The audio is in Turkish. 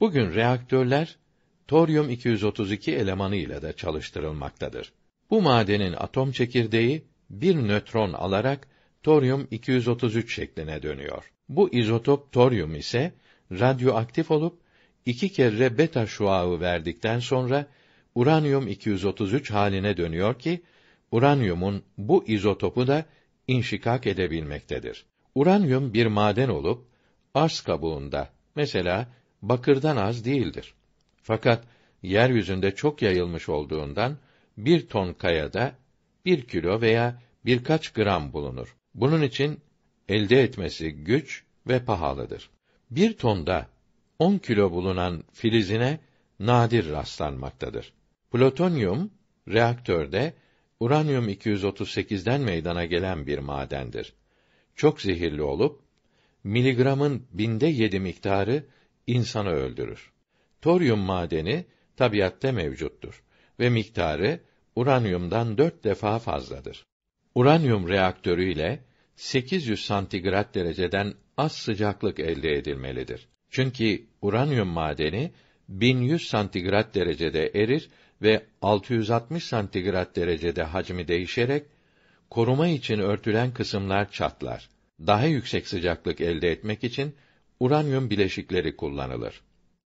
Bugün reaktörler toryum 232 elemanı ile de çalıştırılmaktadır. Bu madenin atom çekirdeği bir nötron alarak toryum 233 şekline dönüyor. Bu izotop toryum ise radyoaktif olup iki kere beta şuağı verdikten sonra uranyum 233 haline dönüyor ki uranyumun bu izotopu da inşikak edebilmektedir. Uranyum bir maden olup arz kabuğunda mesela bakırdan az değildir. Fakat yeryüzünde çok yayılmış olduğundan bir ton kayada bir kilo veya birkaç gram bulunur. Bunun için elde etmesi güç ve pahalıdır. Bir tonda 10 kilo bulunan filizine nadir rastlanmaktadır. Plutonyum reaktörde uranyum 238'den meydana gelen bir madendir. Çok zehirli olup miligramın binde yedi miktarı insanı öldürür. Toryum madeni tabiatta mevcuttur ve miktarı uranyumdan dört defa fazladır. Uranyum reaktörü ile 800 santigrat dereceden az sıcaklık elde edilmelidir. Çünkü uranyum madeni 1100 santigrat derecede erir ve 660 santigrat derecede hacmi değişerek koruma için örtülen kısımlar çatlar. Daha yüksek sıcaklık elde etmek için uranyum bileşikleri kullanılır.